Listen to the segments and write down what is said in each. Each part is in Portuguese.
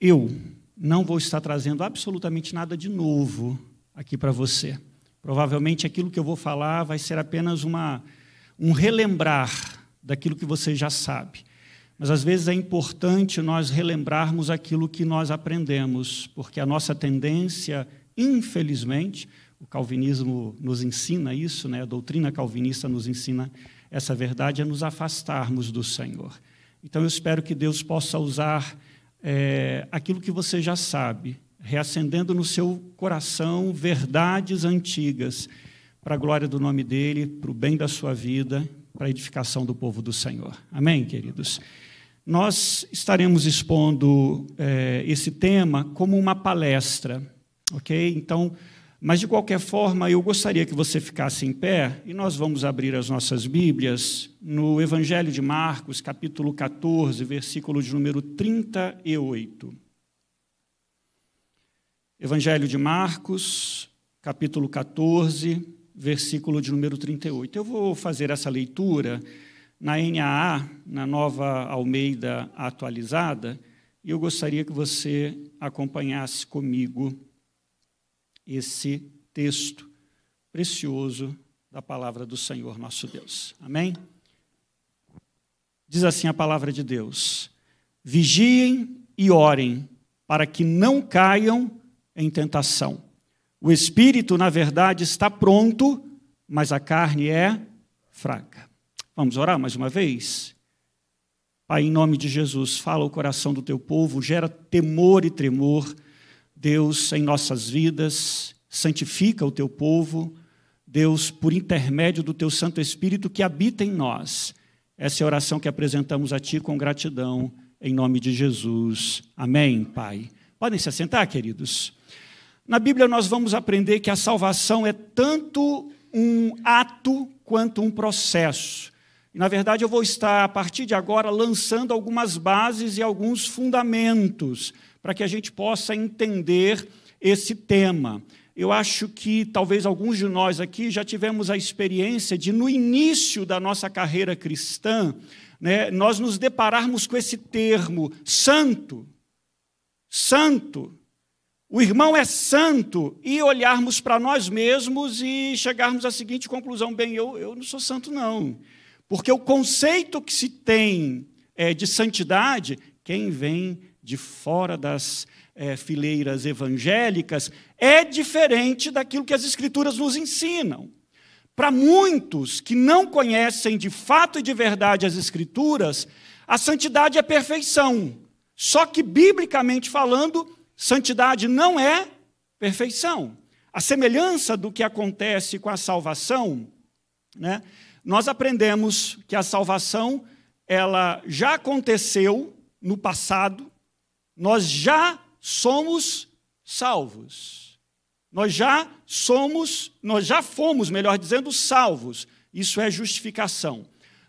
eu não vou estar trazendo absolutamente nada de novo aqui para você. Provavelmente aquilo que eu vou falar vai ser apenas uma, um relembrar daquilo que você já sabe. Mas às vezes é importante nós relembrarmos aquilo que nós aprendemos, porque a nossa tendência, infelizmente, o calvinismo nos ensina isso, né? a doutrina calvinista nos ensina essa verdade, é nos afastarmos do Senhor. Então eu espero que Deus possa usar é, aquilo que você já sabe, reacendendo no seu coração verdades antigas, para a glória do nome dele, para o bem da sua vida, para a edificação do povo do Senhor. Amém, queridos? Nós estaremos expondo é, esse tema como uma palestra, ok? Então, mas, de qualquer forma, eu gostaria que você ficasse em pé e nós vamos abrir as nossas Bíblias no Evangelho de Marcos, capítulo 14, versículo de número 38. Evangelho de Marcos, capítulo 14, versículo de número 38. Eu vou fazer essa leitura na NAA, na nova Almeida atualizada, e eu gostaria que você acompanhasse comigo esse texto precioso da palavra do Senhor nosso Deus. Amém? Diz assim a palavra de Deus: Vigiem e orem, para que não caiam em tentação. O espírito, na verdade, está pronto, mas a carne é fraca. Vamos orar mais uma vez? Pai, em nome de Jesus, fala o coração do teu povo, gera temor e tremor Deus, em nossas vidas, santifica o teu povo. Deus, por intermédio do teu Santo Espírito que habita em nós. Essa é a oração que apresentamos a ti com gratidão, em nome de Jesus. Amém, Pai. Podem se assentar, queridos. Na Bíblia, nós vamos aprender que a salvação é tanto um ato quanto um processo. E, na verdade, eu vou estar, a partir de agora, lançando algumas bases e alguns fundamentos para que a gente possa entender esse tema. Eu acho que talvez alguns de nós aqui já tivemos a experiência de, no início da nossa carreira cristã, né, nós nos depararmos com esse termo santo, santo. O irmão é santo, e olharmos para nós mesmos e chegarmos à seguinte conclusão: bem, eu, eu não sou santo, não. Porque o conceito que se tem é, de santidade, quem vem de fora das é, fileiras evangélicas, é diferente daquilo que as Escrituras nos ensinam. Para muitos que não conhecem de fato e de verdade as Escrituras, a santidade é perfeição. Só que, biblicamente falando, santidade não é perfeição. A semelhança do que acontece com a salvação, né, nós aprendemos que a salvação ela já aconteceu no passado, nós já somos salvos. Nós já somos, nós já fomos, melhor dizendo, salvos. Isso é justificação.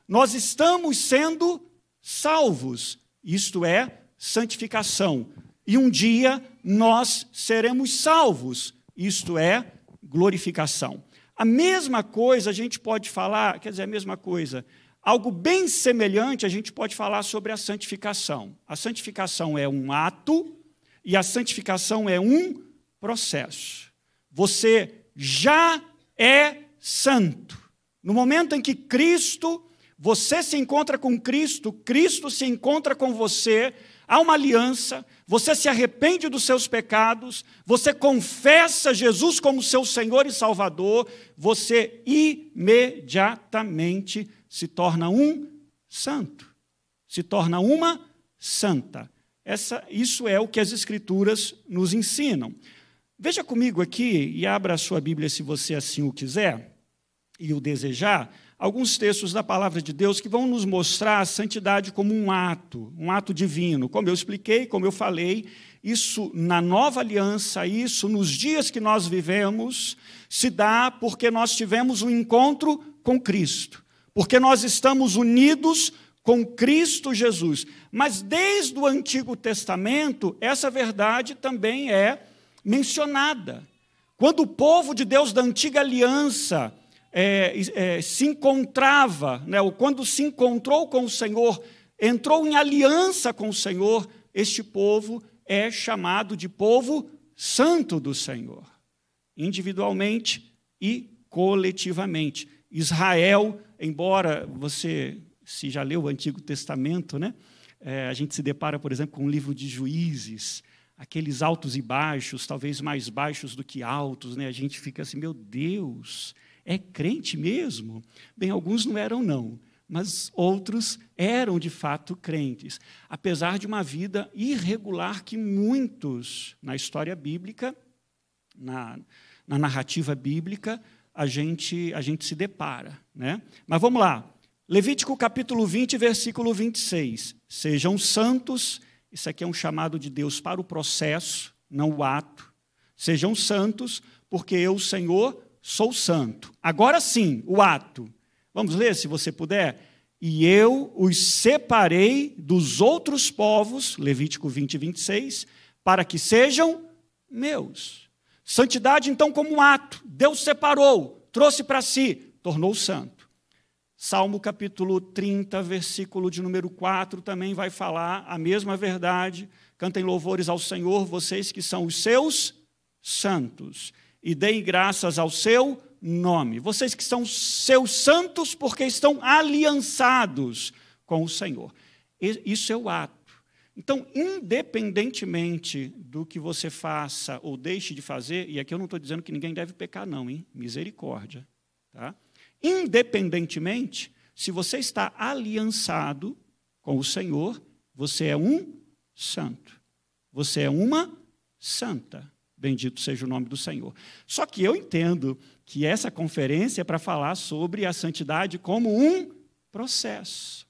Nós estamos sendo salvos. Isto é santificação. E um dia nós seremos salvos. Isto é glorificação. A mesma coisa a gente pode falar, quer dizer, a mesma coisa. Algo bem semelhante a gente pode falar sobre a santificação. A santificação é um ato e a santificação é um processo. Você já é santo. No momento em que Cristo, você se encontra com Cristo, Cristo se encontra com você, há uma aliança, você se arrepende dos seus pecados, você confessa Jesus como seu Senhor e Salvador, você imediatamente se torna um santo, se torna uma santa. Essa, isso é o que as Escrituras nos ensinam. Veja comigo aqui, e abra a sua Bíblia se você assim o quiser e o desejar, alguns textos da palavra de Deus que vão nos mostrar a santidade como um ato, um ato divino. Como eu expliquei, como eu falei, isso na nova aliança, isso nos dias que nós vivemos, se dá porque nós tivemos um encontro com Cristo porque nós estamos unidos com Cristo Jesus. Mas desde o Antigo Testamento, essa verdade também é mencionada. Quando o povo de Deus da antiga aliança é, é, se encontrava, né, ou quando se encontrou com o Senhor, entrou em aliança com o Senhor, este povo é chamado de povo santo do Senhor, individualmente e coletivamente. Israel, embora você, se já leu o Antigo Testamento, né? É, a gente se depara, por exemplo, com o livro de Juízes, aqueles altos e baixos, talvez mais baixos do que altos, né? A gente fica assim, meu Deus, é crente mesmo? Bem, alguns não eram não, mas outros eram de fato crentes, apesar de uma vida irregular que muitos na história bíblica, na, na narrativa bíblica, a gente, a gente se depara. Né? Mas vamos lá. Levítico capítulo 20, versículo 26. Sejam santos, isso aqui é um chamado de Deus para o processo, não o ato. Sejam santos, porque eu, Senhor, sou santo. Agora sim, o ato. Vamos ler, se você puder? E eu os separei dos outros povos, Levítico 20, 26, para que sejam meus. Santidade, então, como um ato, Deus separou, trouxe para si, tornou santo. Salmo capítulo 30, versículo de número 4, também vai falar a mesma verdade. Cantem louvores ao Senhor, vocês que são os seus santos, e deem graças ao seu nome. Vocês que são seus santos, porque estão aliançados com o Senhor. Isso é o ato então, independentemente do que você faça ou deixe de fazer, e aqui eu não estou dizendo que ninguém deve pecar, não, hein? Misericórdia. Tá? Independentemente, se você está aliançado com o Senhor, você é um santo. Você é uma santa. Bendito seja o nome do Senhor. Só que eu entendo que essa conferência é para falar sobre a santidade como um processo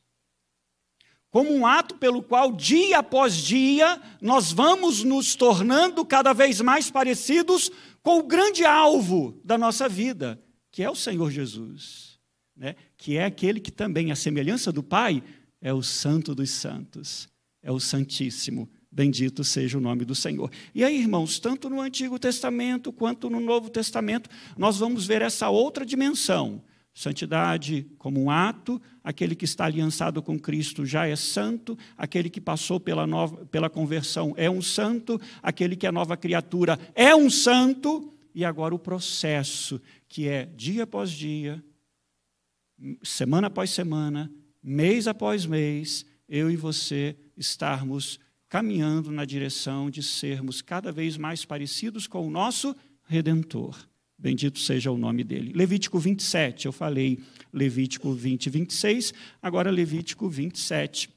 como um ato pelo qual, dia após dia, nós vamos nos tornando cada vez mais parecidos com o grande alvo da nossa vida, que é o Senhor Jesus, né? que é aquele que também, à semelhança do Pai, é o Santo dos Santos, é o Santíssimo. Bendito seja o nome do Senhor. E aí, irmãos, tanto no Antigo Testamento quanto no Novo Testamento, nós vamos ver essa outra dimensão Santidade como um ato, aquele que está aliançado com Cristo já é santo, aquele que passou pela, nova, pela conversão é um santo, aquele que é nova criatura é um santo, e agora o processo, que é dia após dia, semana após semana, mês após mês, eu e você estarmos caminhando na direção de sermos cada vez mais parecidos com o nosso Redentor. Bendito seja o nome dele. Levítico 27, eu falei Levítico 20, 26, agora Levítico 27.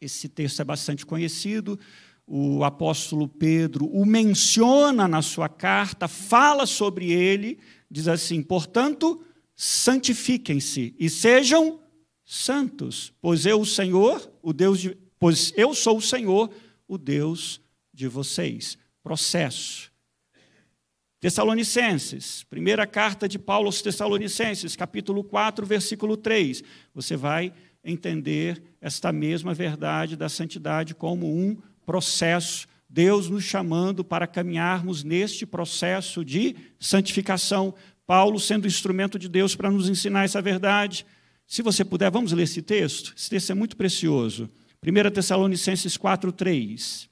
Esse texto é bastante conhecido. O apóstolo Pedro o menciona na sua carta, fala sobre ele, diz assim: portanto, santifiquem-se e sejam santos, pois eu, o Senhor, o Deus de, pois eu sou o Senhor, o Deus de vocês. Processo Tessalonicenses, primeira carta de Paulo aos Tessalonicenses, capítulo 4, versículo 3. Você vai entender esta mesma verdade da santidade como um processo, Deus nos chamando para caminharmos neste processo de santificação. Paulo sendo instrumento de Deus para nos ensinar essa verdade. Se você puder, vamos ler esse texto? Esse texto é muito precioso. 1 Tessalonicenses 4, 3.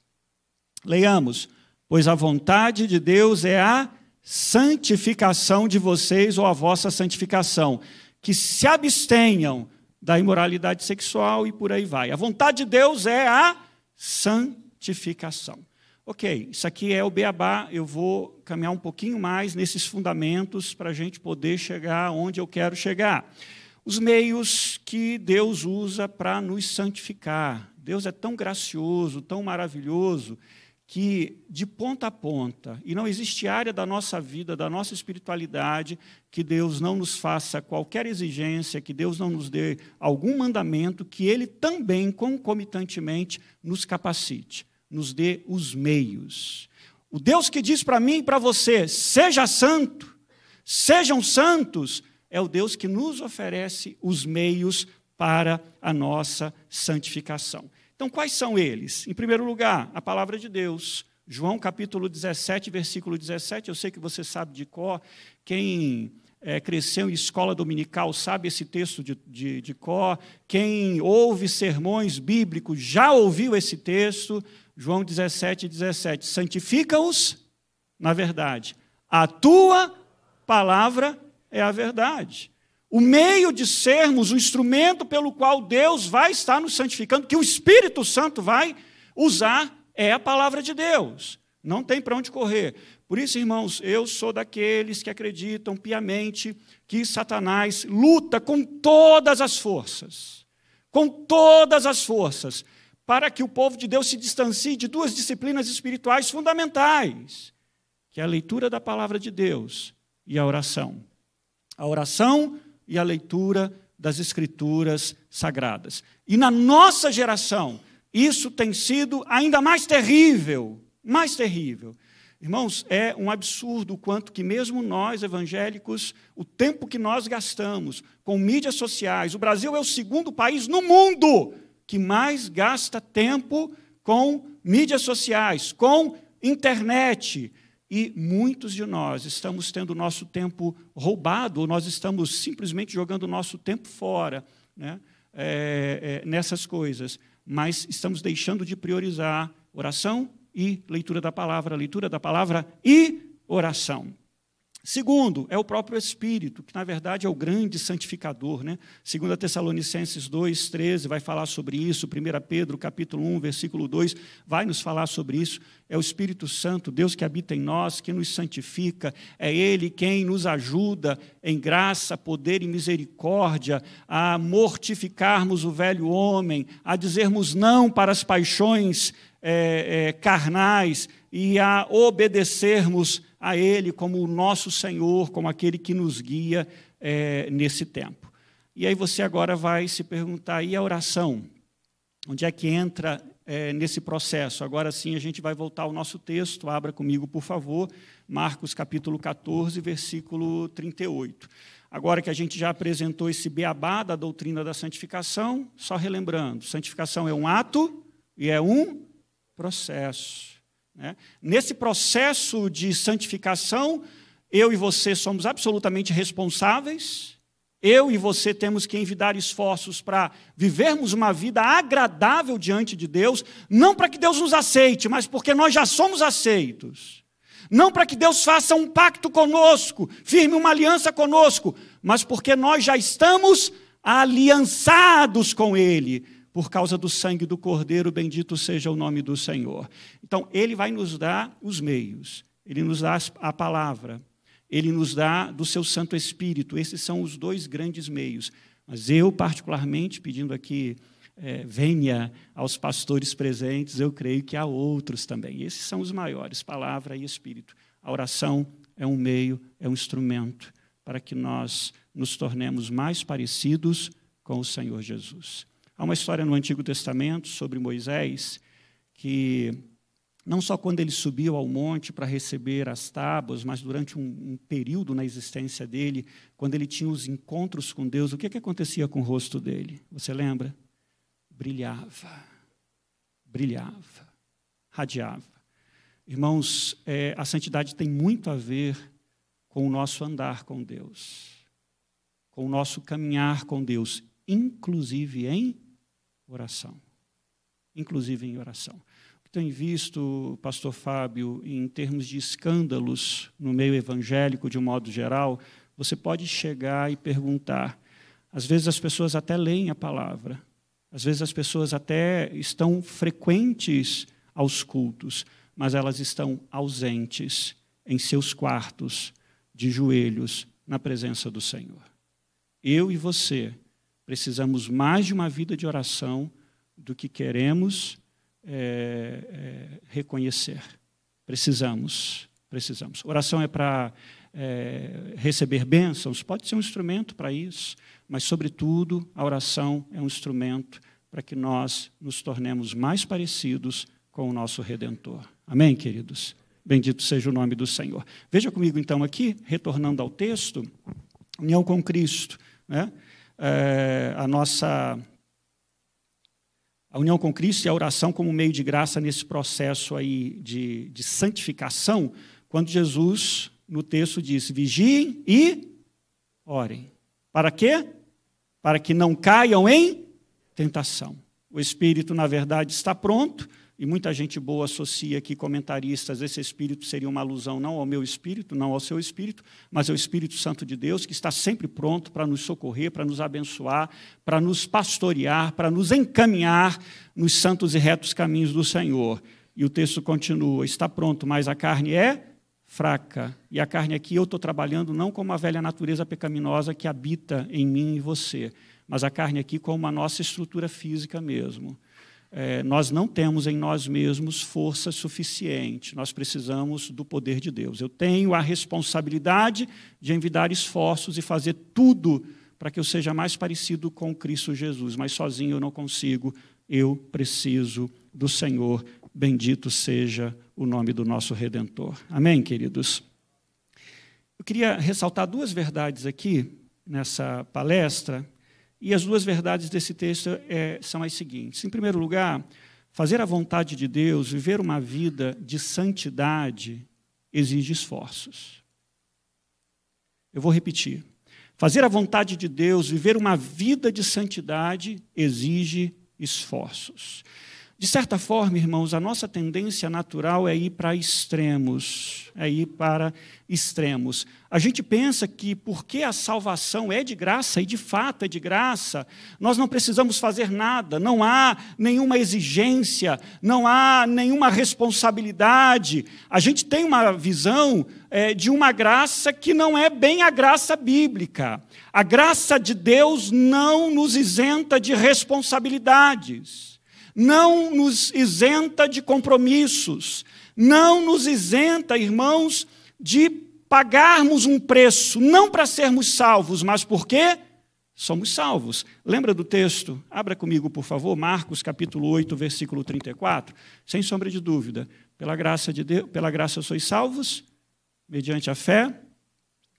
Leiamos. Pois a vontade de Deus é a santificação de vocês ou a vossa santificação, que se abstenham da imoralidade sexual e por aí vai. A vontade de Deus é a santificação. Ok, isso aqui é o beabá, eu vou caminhar um pouquinho mais nesses fundamentos para a gente poder chegar onde eu quero chegar. Os meios que Deus usa para nos santificar. Deus é tão gracioso, tão maravilhoso, que de ponta a ponta, e não existe área da nossa vida, da nossa espiritualidade, que Deus não nos faça qualquer exigência, que Deus não nos dê algum mandamento, que Ele também, concomitantemente, nos capacite, nos dê os meios. O Deus que diz para mim e para você, seja santo, sejam santos, é o Deus que nos oferece os meios para a nossa santificação. Então, quais são eles? Em primeiro lugar, a palavra de Deus. João capítulo 17, versículo 17. Eu sei que você sabe de cor. Quem é, cresceu em escola dominical sabe esse texto de, de, de cor. Quem ouve sermões bíblicos já ouviu esse texto. João 17, 17. Santifica-os na verdade. A tua palavra é a verdade o meio de sermos o instrumento pelo qual Deus vai estar nos santificando, que o Espírito Santo vai usar, é a palavra de Deus. Não tem para onde correr. Por isso, irmãos, eu sou daqueles que acreditam piamente que Satanás luta com todas as forças, com todas as forças, para que o povo de Deus se distancie de duas disciplinas espirituais fundamentais, que é a leitura da palavra de Deus e a oração. A oração e a leitura das Escrituras Sagradas. E na nossa geração, isso tem sido ainda mais terrível, mais terrível. Irmãos, é um absurdo o quanto que mesmo nós evangélicos, o tempo que nós gastamos com mídias sociais, o Brasil é o segundo país no mundo que mais gasta tempo com mídias sociais, com internet, e muitos de nós estamos tendo o nosso tempo roubado, ou nós estamos simplesmente jogando o nosso tempo fora né? É, é, nessas coisas, mas estamos deixando de priorizar oração e leitura da palavra, leitura da palavra e oração. Segundo, é o próprio Espírito, que na verdade é o grande santificador. Né? Segundo Tessalonicenses 2, 13, vai falar sobre isso. 1 Pedro capítulo 1, versículo 2, vai nos falar sobre isso. É o Espírito Santo, Deus que habita em nós, que nos santifica. É Ele quem nos ajuda em graça, poder e misericórdia a mortificarmos o velho homem, a dizermos não para as paixões é, é, carnais e a obedecermos a Ele como o nosso Senhor, como aquele que nos guia é, nesse tempo. E aí você agora vai se perguntar: e a oração? Onde é que entra é, nesse processo? Agora sim a gente vai voltar ao nosso texto, abra comigo, por favor, Marcos capítulo 14, versículo 38. Agora que a gente já apresentou esse beabá da doutrina da santificação, só relembrando: santificação é um ato e é um processo. Né? Nesse processo de santificação, eu e você somos absolutamente responsáveis. Eu e você temos que envidar esforços para vivermos uma vida agradável diante de Deus, não para que Deus nos aceite, mas porque nós já somos aceitos. Não para que Deus faça um pacto conosco, firme uma aliança conosco, mas porque nós já estamos aliançados com Ele por causa do sangue do Cordeiro, bendito seja o nome do Senhor. Então, ele vai nos dar os meios, ele nos dá a palavra, ele nos dá do seu Santo Espírito. Esses são os dois grandes meios. Mas eu, particularmente, pedindo aqui é, venha aos pastores presentes, eu creio que há outros também. Esses são os maiores: palavra e espírito. A oração é um meio, é um instrumento para que nós nos tornemos mais parecidos com o Senhor Jesus. Há uma história no Antigo Testamento sobre Moisés que não só quando ele subiu ao monte para receber as tábuas, mas durante um, um, período na existência dele, quando ele tinha os encontros com Deus, o que, que acontecia com o rosto dele? Você lembra? Brilhava, brilhava, radiava. Irmãos, é, a santidade tem muito a ver com o nosso andar com Deus, com o nosso caminhar com Deus, inclusive em oração, inclusive em oração. O que tem visto, pastor Fábio, em termos de escândalos no meio evangélico de um modo geral, você pode chegar e perguntar. Às vezes as pessoas até leem a palavra, às vezes as pessoas até estão frequentes aos cultos, mas elas estão ausentes em seus quartos, de joelhos, na presença do Senhor. Eu e você Precisamos mais de uma vida de oração do que queremos é, é, reconhecer. Precisamos, precisamos. Oração é para é, receber bênçãos, pode ser um instrumento para isso, mas, sobretudo, a oração é um instrumento para que nós nos tornemos mais parecidos com o nosso Redentor. Amém, queridos? Bendito seja o nome do Senhor. Veja comigo, então, aqui, retornando ao texto, união com Cristo. Né? é, a nossa a união com Cristo e a oração como meio de graça nesse processo aí de, de santificação, quando Jesus, no texto, diz: vigiem e orem. Para quê? Para que não caiam em tentação. O espírito, na verdade, está pronto, e muita gente boa associa que comentaristas, esse espírito seria uma alusão não ao meu espírito, não ao seu espírito, mas ao Espírito Santo de Deus, que está sempre pronto para nos socorrer, para nos abençoar, para nos pastorear, para nos encaminhar nos santos e retos caminhos do Senhor. E o texto continua: está pronto, mas a carne é fraca. E a carne aqui eu estou trabalhando não como a velha natureza pecaminosa que habita em mim e você, mas a carne aqui como a nossa estrutura física mesmo é, nós não temos em nós mesmos força suficiente, nós precisamos do poder de Deus. Eu tenho a responsabilidade de envidar esforços e fazer tudo para que eu seja mais parecido com Cristo Jesus, mas sozinho eu não consigo, eu preciso do Senhor. Bendito seja o nome do nosso Redentor. Amém, queridos? Eu queria ressaltar duas verdades aqui nessa palestra e as duas verdades desse texto é, são as seguintes. Em primeiro lugar, fazer a vontade de Deus, viver uma vida de santidade, exige esforços. Eu vou repetir. Fazer a vontade de Deus, viver uma vida de santidade, exige esforços. De certa forma, irmãos, a nossa tendência natural é ir para extremos, é ir para extremos. A gente pensa que porque a salvação é de graça, e de fato é de graça, nós não precisamos fazer nada, não há nenhuma exigência, não há nenhuma responsabilidade. A gente tem uma visão é, de uma graça que não é bem a graça bíblica. A graça de Deus não nos isenta de responsabilidades não nos isenta de compromissos, não nos isenta, irmãos, de pagarmos um preço, não para sermos salvos, mas porque somos salvos. Lembra do texto? Abra comigo, por favor, Marcos capítulo 8, versículo 34. Sem sombra de dúvida, pela graça de Deus, pela graça sois salvos mediante a fé.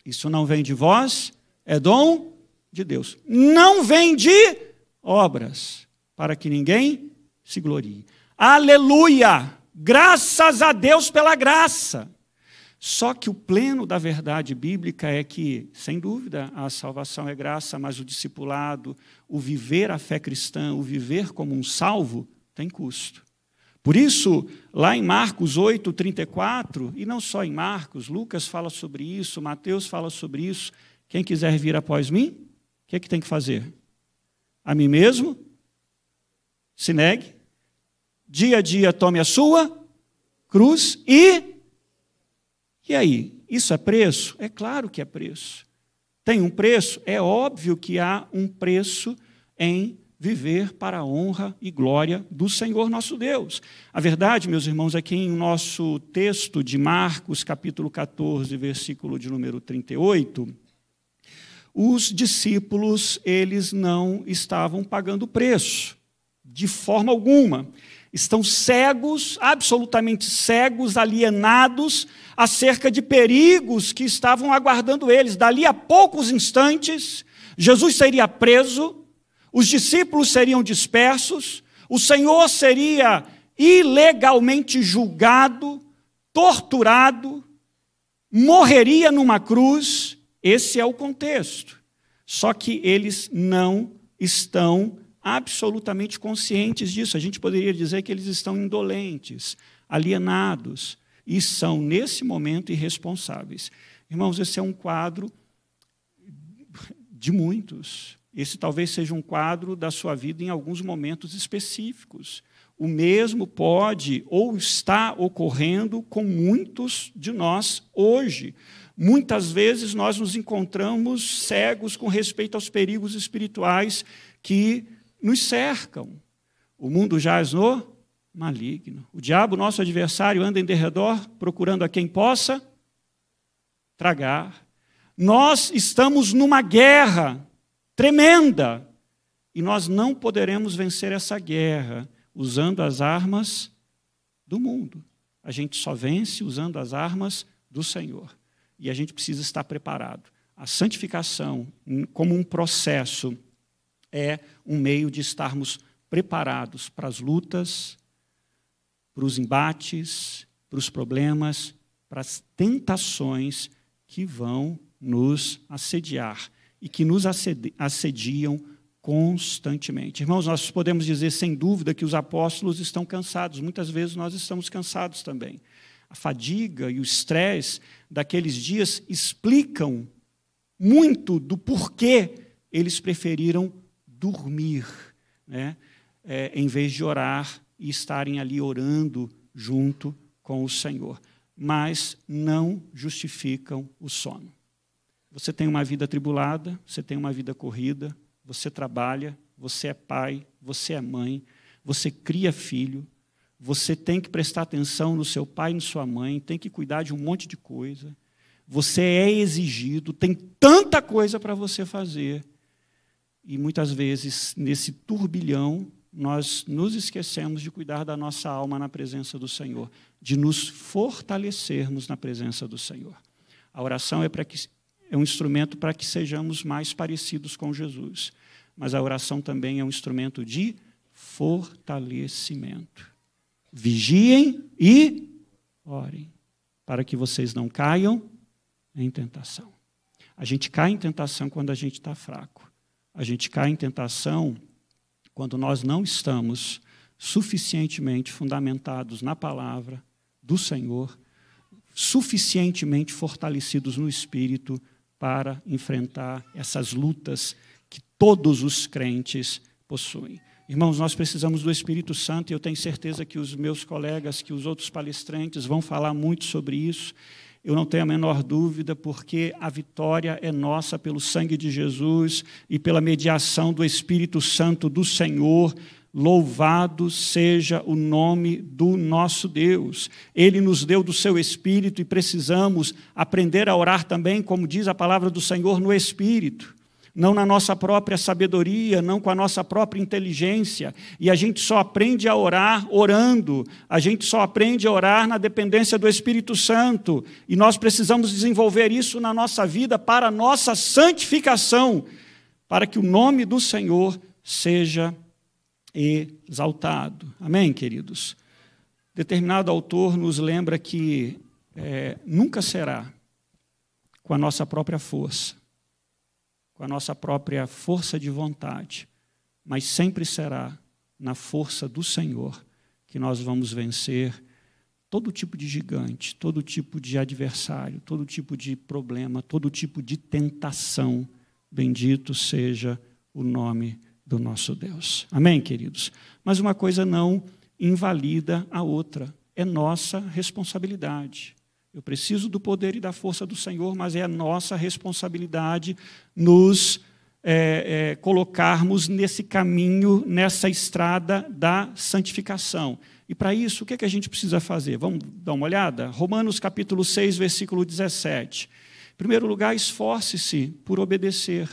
Isso não vem de vós, é dom de Deus. Não vem de obras, para que ninguém se glorie. Aleluia! Graças a Deus pela graça. Só que o pleno da verdade bíblica é que, sem dúvida, a salvação é graça, mas o discipulado, o viver a fé cristã, o viver como um salvo, tem custo. Por isso, lá em Marcos 8, 34, e não só em Marcos, Lucas fala sobre isso, Mateus fala sobre isso. Quem quiser vir após mim, o que, é que tem que fazer? A mim mesmo? Se negue, dia a dia tome a sua cruz e. E aí? Isso é preço? É claro que é preço. Tem um preço? É óbvio que há um preço em viver para a honra e glória do Senhor nosso Deus. A verdade, meus irmãos, é que em nosso texto de Marcos, capítulo 14, versículo de número 38, os discípulos, eles não estavam pagando preço de forma alguma estão cegos, absolutamente cegos, alienados acerca de perigos que estavam aguardando eles. Dali a poucos instantes, Jesus seria preso, os discípulos seriam dispersos, o Senhor seria ilegalmente julgado, torturado, morreria numa cruz. Esse é o contexto. Só que eles não estão absolutamente conscientes disso. A gente poderia dizer que eles estão indolentes, alienados e são, nesse momento, irresponsáveis. Irmãos, esse é um quadro de muitos. Esse talvez seja um quadro da sua vida em alguns momentos específicos. O mesmo pode ou está ocorrendo com muitos de nós hoje. Muitas vezes nós nos encontramos cegos com respeito aos perigos espirituais que nos cercam. O mundo jaz no maligno. O diabo, nosso adversário, anda em derredor procurando a quem possa tragar. Nós estamos numa guerra tremenda e nós não poderemos vencer essa guerra usando as armas do mundo. A gente só vence usando as armas do Senhor. E a gente precisa estar preparado. A santificação, hum, como um processo é um meio de estarmos preparados para as lutas, para os embates, para os problemas, para as tentações que vão nos assediar e que nos assediam constantemente. Irmãos, nós podemos dizer sem dúvida que os apóstolos estão cansados, muitas vezes nós estamos cansados também. A fadiga e o estresse daqueles dias explicam muito do porquê eles preferiram dormir, né? É, em vez de orar e estarem ali orando junto com o Senhor. Mas não justificam o sono. Você tem uma vida tribulada, você tem uma vida corrida, você trabalha, você é pai, você é mãe, você cria filho, você tem que prestar atenção no seu pai e na sua mãe, tem que cuidar de um monte de coisa. Você é exigido, tem tanta coisa para você fazer e muitas vezes, nesse turbilhão, nós nos esquecemos de cuidar da nossa alma na presença do Senhor, de nos fortalecermos na presença do Senhor. A oração é, para que, é um instrumento para que sejamos mais parecidos com Jesus, mas a oração também é um instrumento de fortalecimento. Vigiem e orem, para que vocês não caiam em tentação. A gente cai em tentação quando a gente está fraco. A gente cai em tentação quando nós não estamos suficientemente fundamentados na palavra do Senhor, suficientemente fortalecidos no espírito para enfrentar essas lutas que todos os crentes possuem. Irmãos, nós precisamos do Espírito Santo e eu tenho certeza que os meus colegas, que os outros palestrantes vão falar muito sobre isso eu não tenho a menor dúvida, porque a vitória é nossa pelo sangue de Jesus e pela mediação do Espírito Santo do Senhor. Louvado seja o nome do nosso Deus. Ele nos deu do seu Espírito e precisamos aprender a orar também, como diz a palavra do Senhor, no Espírito não na nossa própria sabedoria, não com a nossa própria inteligência. E a gente só aprende a orar orando, a gente só aprende a orar na dependência do Espírito Santo. E nós precisamos desenvolver isso na nossa vida para a nossa santificação, para que o nome do Senhor seja exaltado. Amém, queridos? Determinado autor nos lembra que é, nunca será com a nossa própria força com a nossa própria força de vontade, mas sempre será na força do Senhor que nós vamos vencer todo tipo de gigante, todo tipo de adversário, todo tipo de problema, todo tipo de tentação. Bendito seja o nome do nosso Deus. Amém, queridos? Mas uma coisa não invalida a outra. É nossa responsabilidade. Eu preciso do poder e da força do Senhor, mas é a nossa responsabilidade nos é, é, colocarmos nesse caminho, nessa estrada da santificação. E para isso, o que, é que a gente precisa fazer? Vamos dar uma olhada? Romanos capítulo 6, versículo 17. Em primeiro lugar, esforce-se por obedecer.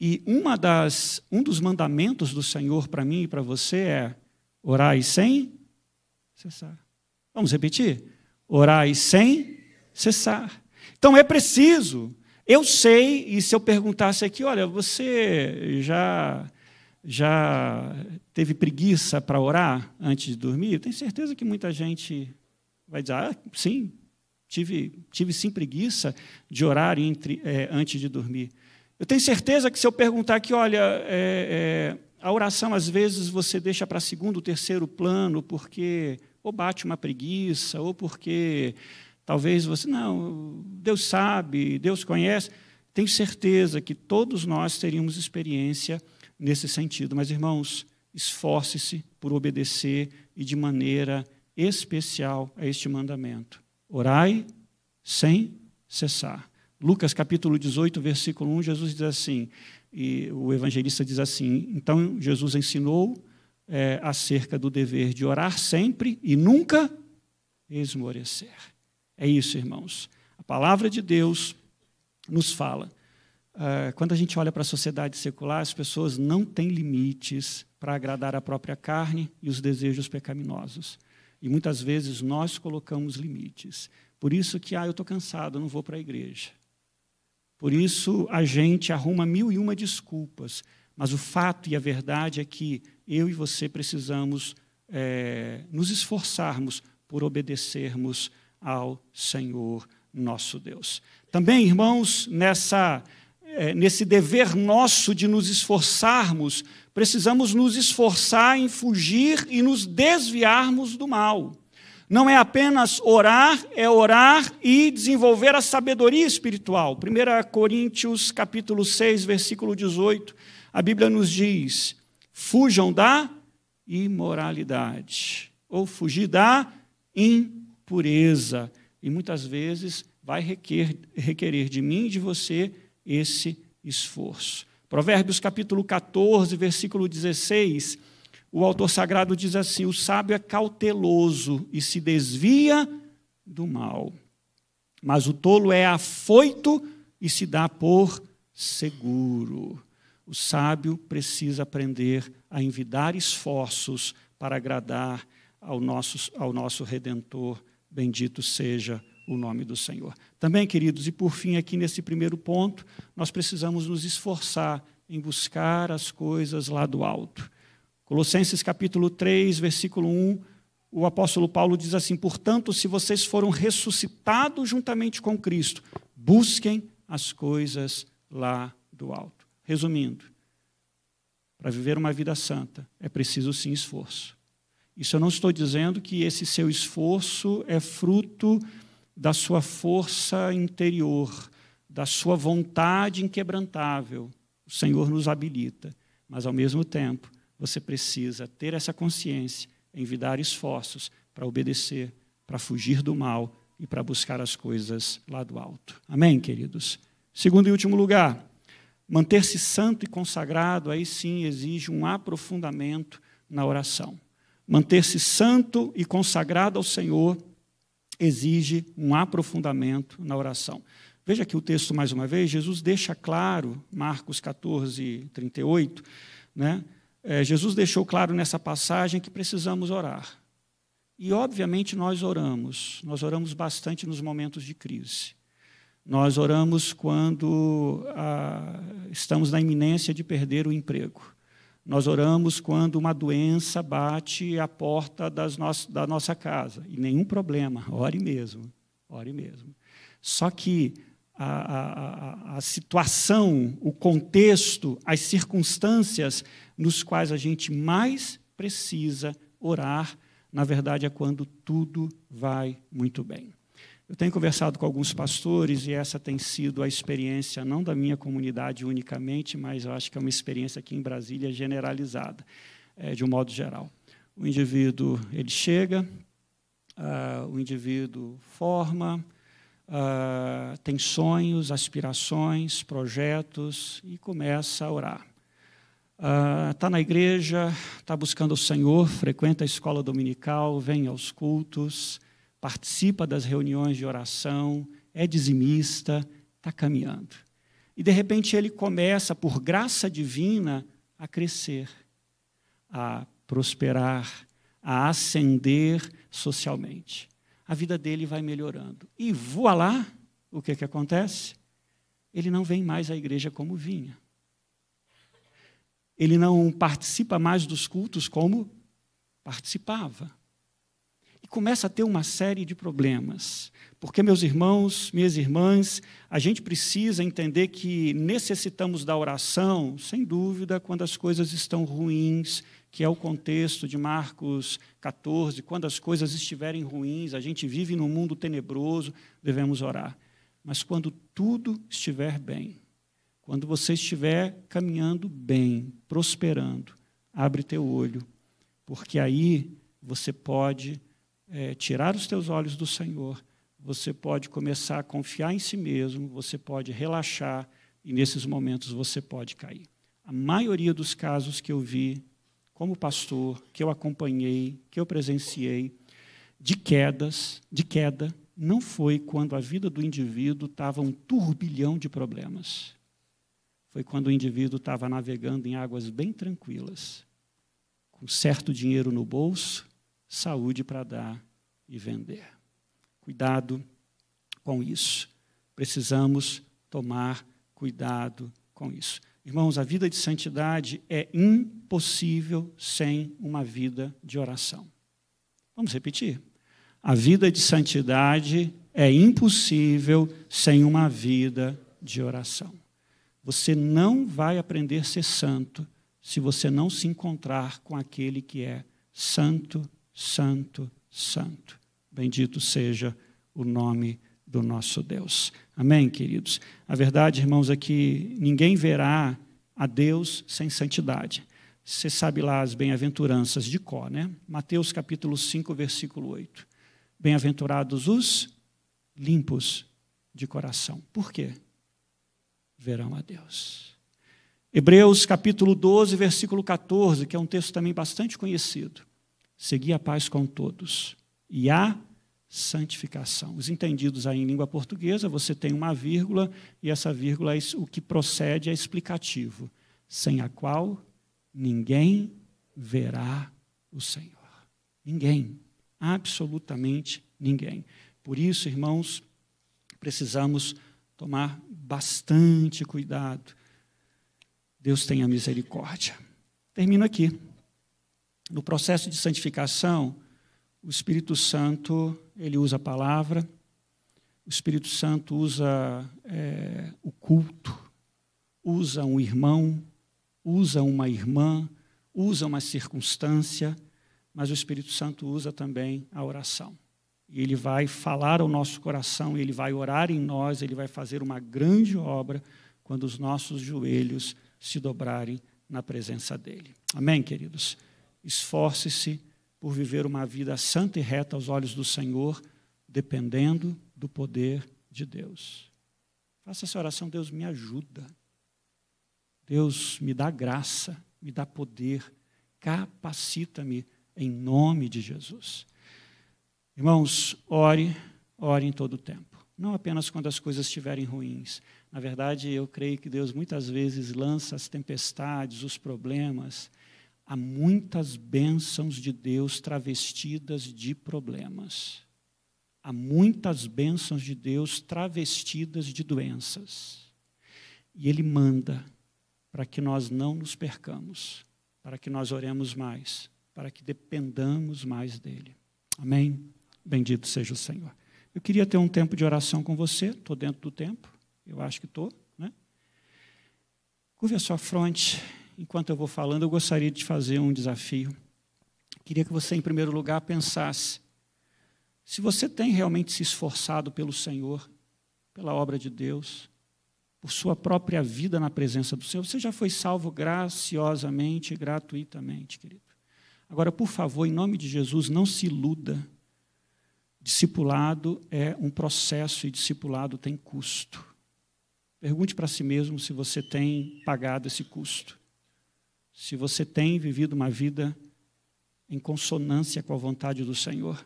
E uma das, um dos mandamentos do Senhor para mim e para você é orai sem cessar. Vamos repetir? orai sem cessar. Então é preciso. Eu sei, e se eu perguntasse aqui, olha, você já já teve preguiça para orar antes de dormir? Eu tenho certeza que muita gente vai dizer, ah, sim, tive, tive sim preguiça de orar entre, é, antes de dormir. Eu tenho certeza que se eu perguntar aqui, olha, é, é, a oração às vezes você deixa para segundo, terceiro plano, porque ou bate uma preguiça, ou porque talvez você. Não, Deus sabe, Deus conhece. Tenho certeza que todos nós teríamos experiência nesse sentido. Mas, irmãos, esforce-se por obedecer e de maneira especial a este mandamento. Orai sem cessar. Lucas capítulo 18, versículo 1, Jesus diz assim, e o evangelista diz assim: Então Jesus ensinou é, acerca do dever de orar sempre e nunca esmorecer. É isso, irmãos. A palavra de Deus nos fala. É, quando a gente olha para a sociedade secular, as pessoas não têm limites para agradar a própria carne e os desejos pecaminosos. E muitas vezes nós colocamos limites. Por isso que, ah, eu estou cansado, não vou para a igreja. Por isso a gente arruma mil e uma desculpas. Mas o fato e a verdade é que eu e você precisamos é, nos esforçarmos por obedecermos ao Senhor nosso Deus. Também, irmãos, nessa, é, nesse dever nosso de nos esforçarmos, precisamos nos esforçar em fugir e nos desviarmos do mal. Não é apenas orar, é orar e desenvolver a sabedoria espiritual. 1 Coríntios capítulo 6, versículo 18, a Bíblia nos diz: Fujam da imoralidade, ou fugir da impureza. E muitas vezes vai requer, requerer de mim e de você esse esforço. Provérbios capítulo 14, versículo 16, o autor sagrado diz assim: O sábio é cauteloso e se desvia do mal, mas o tolo é afoito e se dá por seguro. O sábio precisa aprender a envidar esforços para agradar ao nosso, ao nosso Redentor. Bendito seja o nome do Senhor. Também, queridos, e por fim, aqui nesse primeiro ponto, nós precisamos nos esforçar em buscar as coisas lá do alto. Colossenses capítulo 3, versículo 1, o apóstolo Paulo diz assim: Portanto, se vocês foram ressuscitados juntamente com Cristo, busquem as coisas lá do alto. Resumindo, para viver uma vida santa é preciso sim esforço. Isso eu não estou dizendo que esse seu esforço é fruto da sua força interior, da sua vontade inquebrantável. O Senhor nos habilita, mas ao mesmo tempo você precisa ter essa consciência, envidar esforços para obedecer, para fugir do mal e para buscar as coisas lá do alto. Amém, queridos? Segundo e último lugar, Manter-se santo e consagrado, aí sim, exige um aprofundamento na oração. Manter-se santo e consagrado ao Senhor exige um aprofundamento na oração. Veja aqui o texto mais uma vez, Jesus deixa claro, Marcos 14, 38, né? É, Jesus deixou claro nessa passagem que precisamos orar. E, obviamente, nós oramos, nós oramos bastante nos momentos de crise. Nós oramos quando ah, estamos na iminência de perder o emprego. Nós oramos quando uma doença bate a porta da nossa casa. E nenhum problema, ore mesmo, ore mesmo. Só que a, a, a, situação, o contexto, as circunstâncias nos quais a gente mais precisa orar, na verdade, é quando tudo vai muito bem. Eu tenho conversado com alguns pastores e essa tem sido a experiência, não da minha comunidade unicamente, mas eu acho que é uma experiência aqui em Brasília generalizada, é, de um modo geral. O indivíduo ele chega, uh, o indivíduo forma, uh, tem sonhos, aspirações, projetos e começa a orar está ah, uh, na igreja, está buscando o Senhor, frequenta a escola dominical, vem aos cultos, participa das reuniões de oração, é dizimista, está caminhando. E, de repente, ele começa, por graça divina, a crescer, a prosperar, a ascender socialmente. A vida dele vai melhorando. E, voa lá, o que, que acontece? Ele não vem mais à igreja como vinha. Ele não participa mais dos cultos como participava começa a ter uma série de problemas. Porque, meus irmãos, minhas irmãs, a gente precisa entender que necessitamos da oração, sem dúvida, quando as coisas estão ruins, que é o contexto de Marcos 14, quando as coisas estiverem ruins, a gente vive num mundo tenebroso, devemos orar. Mas quando tudo estiver bem, quando você estiver caminhando bem, prosperando, abre teu olho, porque aí você pode é, tirar os teus olhos do Senhor, você pode começar a confiar em si mesmo, você pode relaxar e nesses momentos você pode cair. A maioria dos casos que eu vi como pastor, que eu acompanhei, que eu presenciei, de quedas, de queda, não foi quando a vida do indivíduo estava um turbilhão de problemas. Foi quando o indivíduo estava navegando em águas bem tranquilas, com certo dinheiro no bolso, saúde para dar e vender. Cuidado com isso. Precisamos tomar cuidado com isso. Irmãos, a vida de santidade é impossível sem uma vida de oração. Vamos repetir? A vida de santidade é impossível sem uma vida de oração. Você não vai aprender a ser santo se você não se encontrar com aquele que é santo santo, santo. Bendito seja o nome do nosso Deus. Amém, queridos? A verdade, irmãos, é que ninguém verá a Deus sem santidade. Você sabe lá as bem-aventuranças de Có, né? Mateus capítulo 5, versículo 8. Bem-aventurados os limpos de coração. Por quê? Verão a Deus. Hebreus capítulo 12, versículo 14, que é um texto também bastante conhecido segui a paz com todos e a santificação. Os entendidos aí em língua portuguesa, você tem uma vírgula e essa vírgula é o que procede é explicativo, sem a qual ninguém verá o Senhor. Ninguém, absolutamente ninguém. Por isso, irmãos, precisamos tomar bastante cuidado. Deus tenha misericórdia. Termino aqui no processo de santificação, o Espírito Santo ele usa a palavra, o Espírito Santo usa é, o culto, usa um irmão, usa uma irmã, usa uma circunstância, mas o Espírito Santo usa também a oração. E ele vai falar ao nosso coração, ele vai orar em nós, ele vai fazer uma grande obra quando os nossos joelhos se dobrarem na presença dele. Amém, queridos? Esforce-se por viver uma vida santa e reta aos olhos do Senhor, dependendo do poder de Deus. Faça essa oração, Deus me ajuda. Deus me dá graça, me dá poder, capacita-me em nome de Jesus. Irmãos, ore, ore em todo o tempo. Não apenas quando as coisas estiverem ruins. Na verdade, eu creio que Deus muitas vezes lança as tempestades, os problemas, há muitas bênçãos de Deus travestidas de problemas. Há muitas bênçãos de Deus travestidas de doenças. E Ele manda para que nós não nos percamos, para que nós oremos mais, para que dependamos mais dEle. Amém? Bendito seja o Senhor. Eu queria ter um tempo de oração com você, estou dentro do tempo, eu acho que estou. Né? Curve a sua fronte enquanto eu vou falando, eu gostaria de fazer um desafio. Queria que você, em primeiro lugar, pensasse se você tem realmente se esforçado pelo Senhor, pela obra de Deus, por sua própria vida na presença do Senhor, você já foi salvo graciosamente, gratuitamente, querido. Agora, por favor, em nome de Jesus, não se iluda. Discipulado é um processo e discipulado tem custo. Pergunte para si mesmo se você tem pagado esse custo se você tem vivido uma vida em consonância com a vontade do Senhor,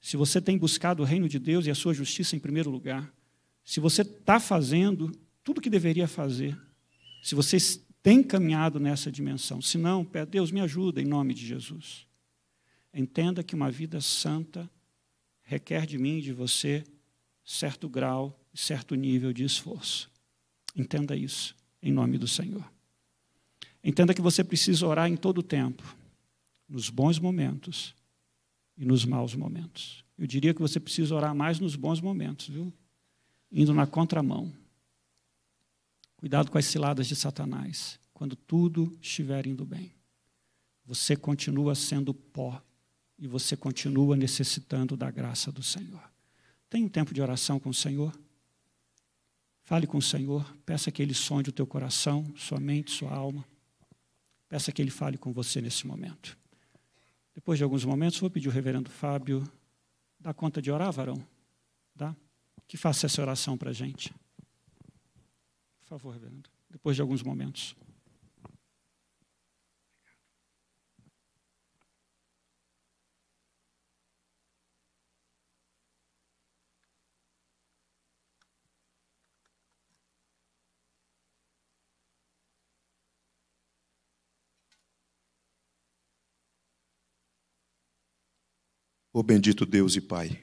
se você tem buscado o reino de Deus e a sua justiça em primeiro lugar, se você está fazendo tudo o que deveria fazer, se você tem caminhado nessa dimensão, se não, Deus me ajuda em nome de Jesus. Entenda que uma vida santa requer de mim e de você certo grau, certo nível de esforço. Entenda isso, em nome do Senhor. Entenda que você precisa orar em todo o tempo, nos bons momentos e nos maus momentos. Eu diria que você precisa orar mais nos bons momentos, viu? Indo na contramão. Cuidado com as ciladas de Satanás. Quando tudo estiver indo bem, você continua sendo pó e você continua necessitando da graça do Senhor. Tem um tempo de oração com o Senhor? Fale com o Senhor, peça que Ele sonde o teu coração, sua mente, sua alma. Peça que ele fale com você nesse momento. Depois de alguns momentos, vou pedir o reverendo Fábio, dá conta de orar, varão? Dá? Que faça essa oração para a gente. Por favor, reverendo. Depois de alguns momentos. Oh, bendito Deus e Pai.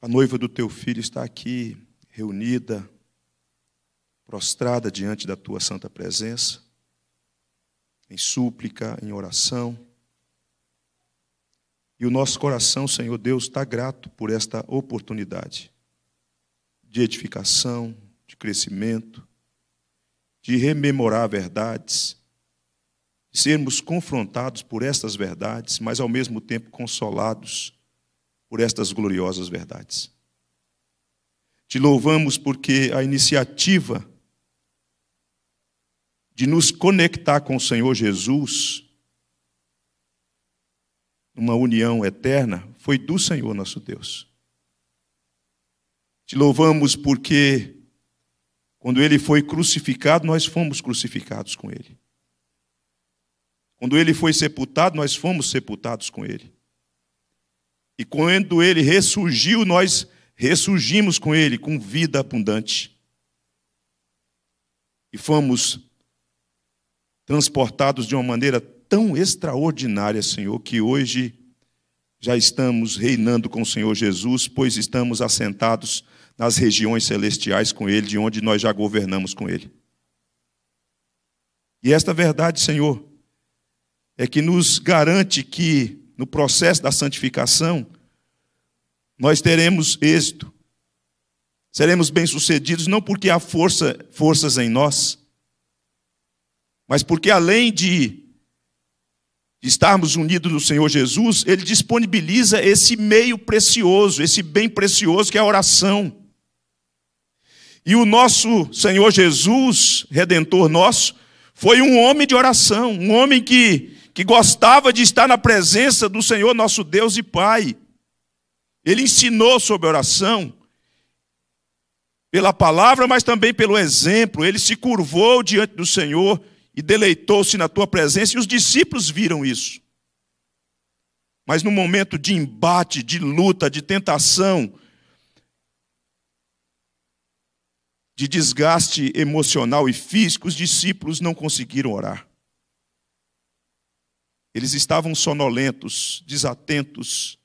A noiva do teu filho está aqui, reunida, prostrada diante da tua santa presença, em súplica, em oração. E o nosso coração, Senhor Deus, está grato por esta oportunidade de edificação, de crescimento, de rememorar verdades sermos confrontados por estas verdades, mas ao mesmo tempo consolados por estas gloriosas verdades. Te louvamos porque a iniciativa de nos conectar com o Senhor Jesus, numa união eterna, foi do Senhor nosso Deus. Te louvamos porque, quando ele foi crucificado, nós fomos crucificados com ele. Quando ele foi sepultado, nós fomos sepultados com ele. E quando ele ressurgiu, nós ressurgimos com ele com vida abundante. E fomos transportados de uma maneira tão extraordinária, Senhor, que hoje já estamos reinando com o Senhor Jesus, pois estamos assentados nas regiões celestiais com ele, de onde nós já governamos com ele. E esta verdade, Senhor, é que nos garante que, no processo da santificação, nós teremos êxito. Seremos bem-sucedidos não porque há força, forças em nós, mas porque além de estarmos unidos no Senhor Jesus, ele disponibiliza esse meio precioso, esse bem precioso que é a oração. E o nosso Senhor Jesus, redentor nosso, foi um homem de oração, um homem que que gostava de estar na presença do Senhor nosso Deus e Pai. Ele ensinou sobre oração pela palavra, mas também pelo exemplo. Ele se curvou diante do Senhor e deleitou-se na tua presença, e os discípulos viram isso. Mas no momento de embate, de luta, de tentação, de desgaste emocional e físico, os discípulos não conseguiram orar. Eles estavam sonolentos, desatentos.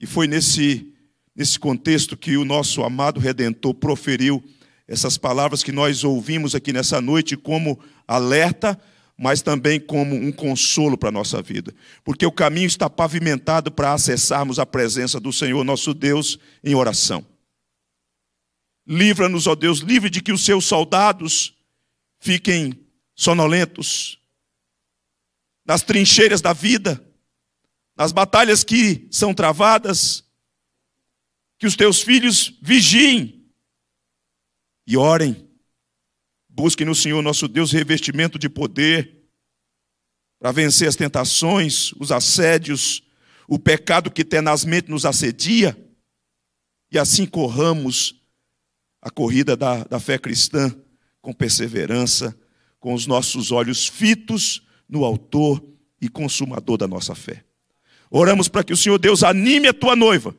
E foi nesse, nesse contexto que o nosso amado Redentor proferiu essas palavras que nós ouvimos aqui nessa noite como alerta, mas também como um consolo para a nossa vida. Porque o caminho está pavimentado para acessarmos a presença do Senhor nosso Deus em oração. Livra-nos, ó Deus, livre de que os seus soldados fiquem sonolentos, nas trincheiras da vida, nas batalhas que são travadas, que os teus filhos vigiem e orem. Busquem no Senhor nosso Deus revestimento de poder para vencer as tentações, os assédios, o pecado que tenazmente nos assedia, e assim corramos a corrida da, da fé cristã com perseverança, com os nossos olhos fitos no Autor e Consumador da nossa fé. Oramos para que o Senhor Deus anime a tua noiva,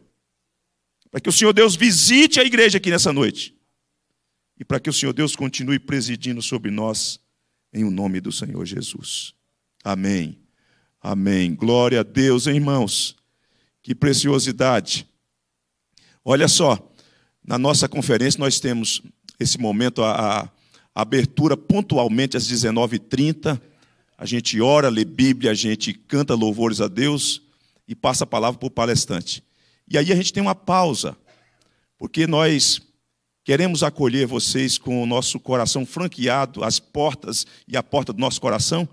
para que o Senhor Deus visite a igreja aqui nessa noite e para que o Senhor Deus continue presidindo sobre nós, em o nome do Senhor Jesus. Amém. Amém. Glória a Deus, hein, irmãos. Que preciosidade. Olha só, na nossa conferência nós temos esse momento, a, a abertura pontualmente às 19h30 a gente ora, lê Bíblia, a gente canta louvores a Deus e passa a palavra para o palestrante. E aí a gente tem uma pausa, porque nós queremos acolher vocês com o nosso coração franqueado, as portas e a porta do nosso coração,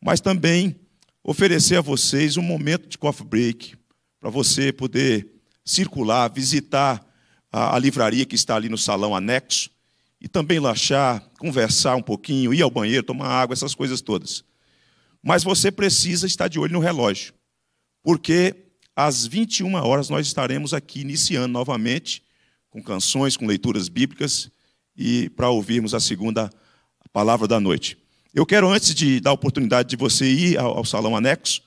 mas também oferecer a vocês um momento de coffee break, para você poder circular, visitar a, a, livraria que está ali no salão anexo, e também lanchar, conversar um pouquinho, ir ao banheiro, tomar água, essas coisas todas. Mas você precisa estar de olho no relógio, porque às 21 horas nós estaremos aqui iniciando novamente com canções, com leituras bíblicas e para ouvirmos a segunda palavra da noite. Eu quero, antes de dar a oportunidade de você ir ao, Salão Anexo,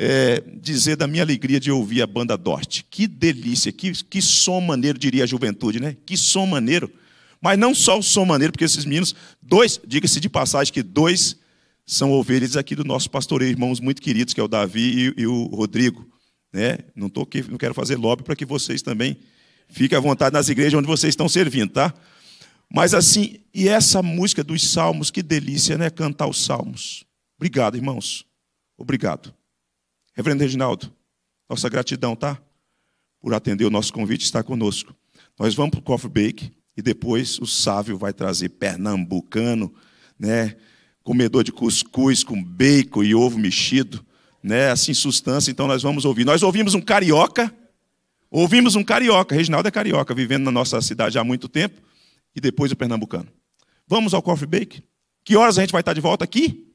é, dizer da minha alegria de ouvir a banda Dorte. Que delícia, que, que som maneiro, diria a juventude, né? Que som maneiro. Mas não só o som maneiro, porque esses meninos, dois, diga-se de passagem que dois são ovelhas aqui do nosso pastoreio, irmãos muito queridos, que é o Davi e, e o Rodrigo. Né? Não, tô aqui, não quero fazer lobby para que vocês também fiquem à vontade nas igrejas onde vocês estão servindo, tá? Mas assim, e essa música dos salmos, que delícia, né? Cantar os salmos. Obrigado, irmãos. Obrigado. Reverendo Reginaldo, nossa gratidão, tá? Por atender o nosso convite e estar conosco. Nós vamos para o Coffee bake e depois o Sávio vai trazer pernambucano, né? comedor de cuscuz com bacon e ovo mexido, né? Assim, substância. Então nós vamos ouvir. Nós ouvimos um carioca, ouvimos um carioca, Reginaldo é carioca, vivendo na nossa cidade há muito tempo, e depois o pernambucano. Vamos ao Coffee Break? Que horas a gente vai estar de volta aqui?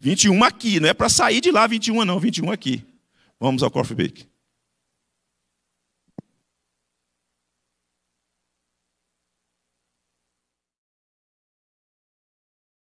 21 aqui, não é para sair de lá 21 não, 21 aqui. Vamos ao Coffee Break.